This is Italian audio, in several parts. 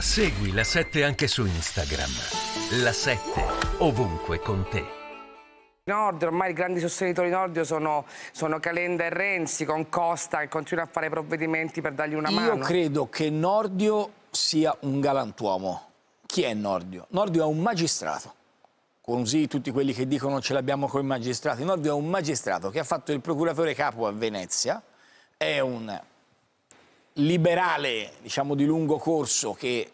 Segui la 7 anche su Instagram. La 7 ovunque con te. Nord, ormai i grandi sostenitori di nordio sono, sono, Calenda e Renzi con Costa che continua a fare provvedimenti per dargli una Io mano. Io credo che Nordio sia un galantuomo. Chi è Nordio? Nordio è un magistrato. Così tutti quelli che dicono ce l'abbiamo con i magistrati. Nordio è un magistrato che ha fatto il procuratore capo a Venezia, è un liberale, diciamo di lungo corso, che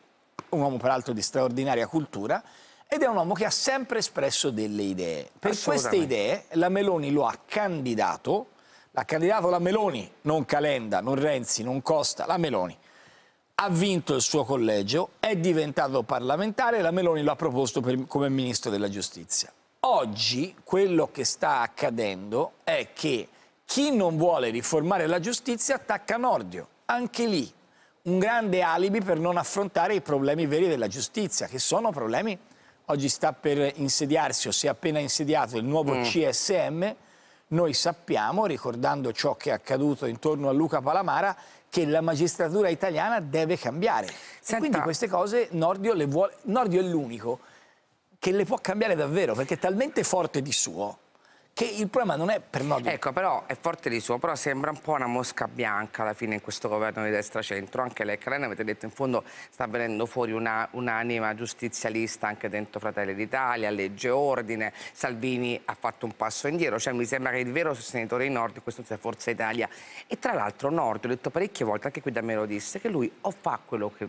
un uomo peraltro di straordinaria cultura, ed è un uomo che ha sempre espresso delle idee. Per queste idee la Meloni lo ha candidato, l'ha candidato la Meloni, non Calenda, non Renzi, non Costa, la Meloni. Ha vinto il suo collegio, è diventato parlamentare e la Meloni lo ha proposto per, come ministro della giustizia. Oggi quello che sta accadendo è che chi non vuole riformare la giustizia attacca Nordio anche lì un grande alibi per non affrontare i problemi veri della giustizia, che sono problemi, oggi sta per insediarsi o si è appena insediato il nuovo mm. CSM, noi sappiamo, ricordando ciò che è accaduto intorno a Luca Palamara, che la magistratura italiana deve cambiare. Senta... quindi queste cose Nordio, le vuole... Nordio è l'unico che le può cambiare davvero, perché è talmente forte di suo che il problema non è per noi. Ecco, però è forte di suo, però sembra un po' una mosca bianca alla fine in questo governo di destra-centro. Anche lei, Carena, avete detto, in fondo sta venendo fuori un'anima giustizialista anche dentro Fratelli d'Italia, legge ordine, Salvini ha fatto un passo indietro, cioè mi sembra che il vero sostenitore di Nord, questo sia Forza Italia. E tra l'altro Nord, ho detto parecchie volte, anche qui da me lo disse, che lui o fa quello che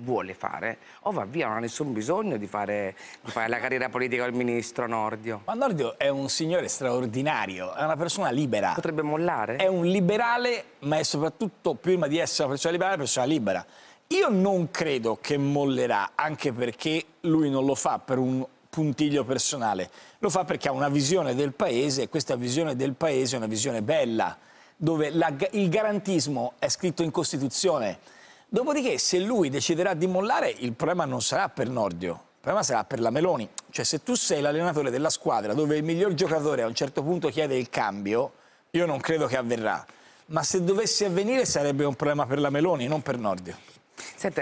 vuole fare, o va via, non ha nessun bisogno di fare, di fare la carriera politica del ministro Nordio. Ma Nordio è un signore straordinario, è una persona libera. Potrebbe mollare? È un liberale, ma è soprattutto, prima di essere una persona liberale, una persona libera. Io non credo che mollerà, anche perché lui non lo fa per un puntiglio personale, lo fa perché ha una visione del paese e questa visione del paese è una visione bella, dove la, il garantismo è scritto in Costituzione Dopodiché, se lui deciderà di mollare, il problema non sarà per Nordio, il problema sarà per la Meloni. Cioè, se tu sei l'allenatore della squadra dove il miglior giocatore a un certo punto chiede il cambio, io non credo che avverrà. Ma se dovesse avvenire sarebbe un problema per la Meloni, non per Nordio. Senta,